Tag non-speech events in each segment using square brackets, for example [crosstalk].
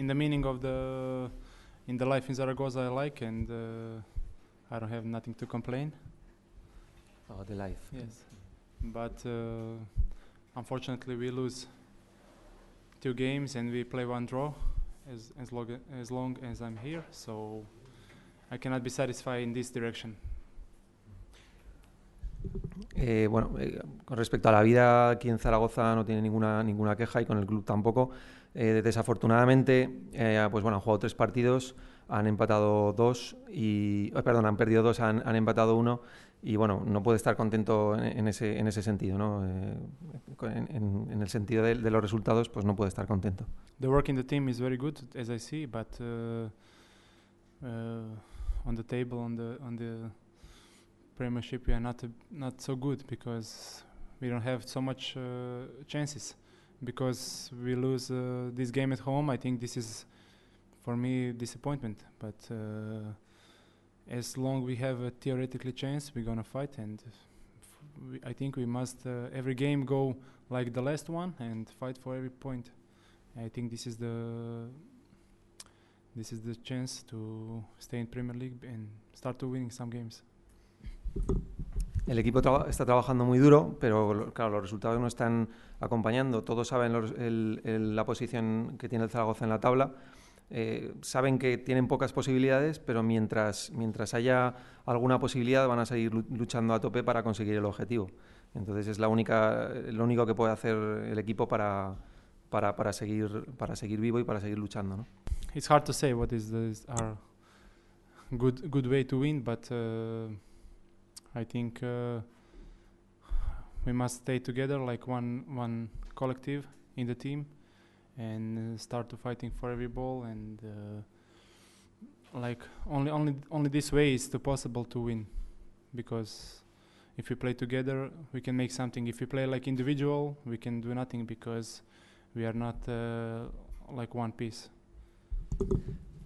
in the meaning of the in the life in Zaragoza I like, and uh, I don't have nothing to complain. Oh, the life. Yes, but uh, unfortunately we lose two games and we play one draw, as as long as, long as I'm here, so I cannot be satisfied in this direction. Eh, bueno, eh, con respecto a la vida aquí en Zaragoza no tiene ninguna ninguna queja y con el club tampoco. Eh, desafortunadamente, eh, pues bueno, han jugado tres partidos, han empatado dos y, eh, perdón, han perdido dos, han, han, empatado uno y bueno, no puede estar contento en, ese, en ese sentido, ¿no? Eh, en, en, el sentido de, los resultados, pues no puede estar contento. The work in the team is very good, as I see, but uh, uh on the table, on the on the Premiership, we are not not so good because we don't have so much uh, chances. because we lose uh, this game at home. I think this is for me disappointment. But uh, as long we have a theoretically chance, we're gonna fight, and we, I think we must uh, every game go like the last one and fight for every point. I think this is the this is the chance to stay in Premier League and start to winning some games. El equipo está trabajando muy duro, pero claro, los resultados no están acompañando. Todos saben la posición que tiene el Zaragoza en la tabla. Eh, saben que tienen pocas posibilidades, pero mientras, mientras haya alguna posibilidad van a seguir luchando a tope para conseguir el objetivo. Entonces es la única, lo único que puede hacer el equipo para, para, seguir, para seguir vivo y para seguir luchando. ¿no? It's hard to say what is the, good, good way to win, uh, I think uh, we must stay together like one one collective in the team and uh, start to fighting for every ball and uh, like only only only this way is the possible to win because if we play together we can make something if we play like individual we can do nothing because we are not uh, like one piece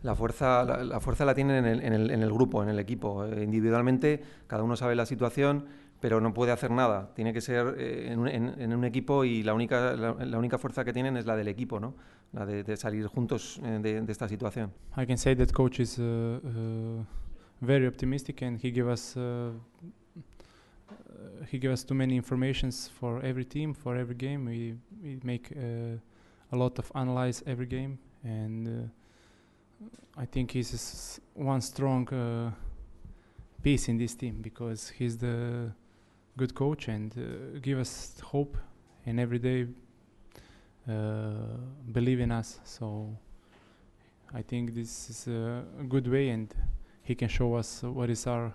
La fuerza la, fuerza la tienen en el, en, el, en el grupo, en el equipo. Eh, individualmente, cada uno sabe la situación, pero no puede hacer nada. Tiene que ser eh, en, un, en, en, un, equipo y la única, la, única fuerza que tienen es la del equipo, ¿no? La de, de salir juntos eh, de, de, esta situación. I can say that coach is uh, uh, very optimistic and he informaciones us uh, uh he para us too many informations for every team, for every game. We, make uh, a lot of analyze every game and uh, I think he's one strong uh, piece in this team because he's the good coach and uh, give us hope and every day uh, believe in us. So I think this is a good way and he can show us what is our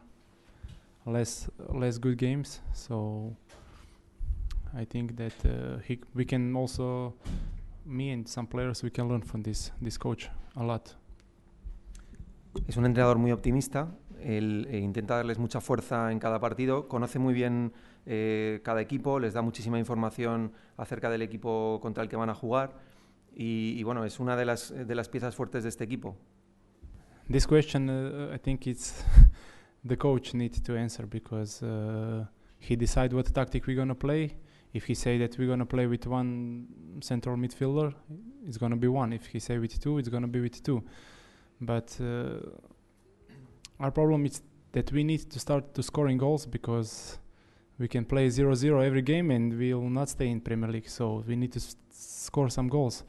less less good games. So I think that uh, he we can also me and some players we can learn from this this coach a lot. Es un entrenador muy optimista, él eh, intenta darles mucha fuerza en cada partido, conoce muy bien eh, cada equipo, les da muchísima información acerca del equipo contra el que van a jugar y, bueno, es una de las, de las piezas fuertes de este equipo. This question uh, I think it's [laughs] the coach needs to answer because uh, he decide what tactic we're going to play. If he say that we're going to play with one central midfielder, it's going to be one. If he say with two, it's going to be with two. But uh, our problem is that we need to start to scoring goals because we can play 0-0 every game and we will not stay in Premier League. So we need to score some goals.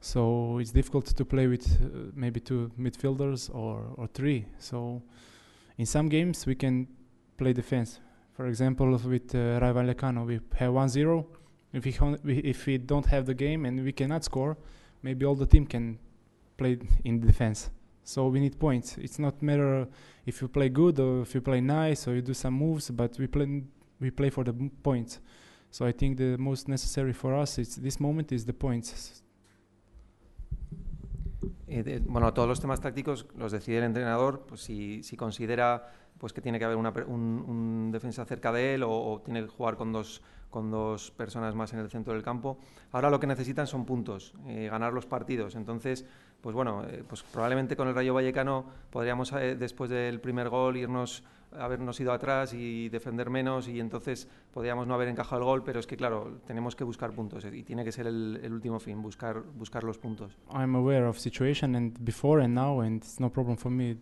So it's difficult to play with uh, maybe two midfielders or, or three. So in some games we can play defense. For example, with uh, Ravan Lecano, we have 1-0. If we, we, if we don't have the game and we cannot score, maybe all the team can play in defense. So we need points. It's not matter if you play good or if you play nice or you do some moves, but we play we play for the points. So I think the most necessary for us is this moment is the points. Eh, bueno, todos los temas tácticos los decide el entrenador, pues si, si considera pues que tiene que haber una, un, un, defensa cerca de él o, o, tiene que jugar con dos, con dos personas más en el centro del campo. Ahora lo que necesitan son puntos, eh, ganar los partidos. Entonces, pues bueno, eh, pues probablemente con el Rayo Vallecano podríamos eh, después del primer gol irnos habernos ido atrás y defender menos y entonces podríamos no haber encajado el gol, pero es que claro, tenemos que buscar puntos y tiene que ser el, último fin, buscar, buscar los puntos. I'm aware of situation and before and now and it's no problem for me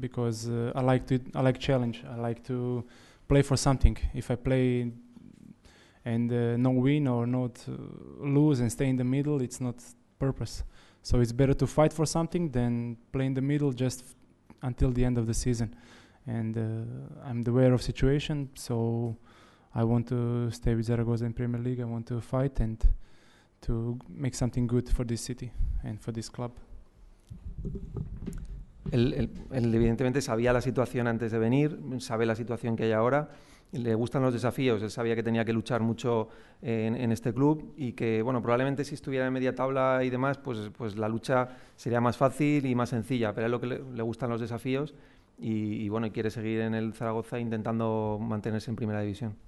because uh, I like to I like challenge, I like to play for something. If I play and uh, no win or not uh, lose and stay in the middle, it's not purpose. So it's better to fight for something than play in the middle just until the end of the season. And uh, I'm aware of situation, so I want to stay with Zaragoza in Premier League. I want to fight and to make something good for this city and for this club. Él, evidentemente sabía la situación antes de venir, sabe la situación que hay ahora, le gustan los desafíos, él sabía que tenía que luchar mucho eh, en, este club y que, bueno, probablemente si estuviera en media tabla y demás, pues, pues la lucha sería más fácil y más sencilla, pero es lo que le, gustan los desafíos y, y, bueno, quiere seguir en el Zaragoza intentando mantenerse en primera división.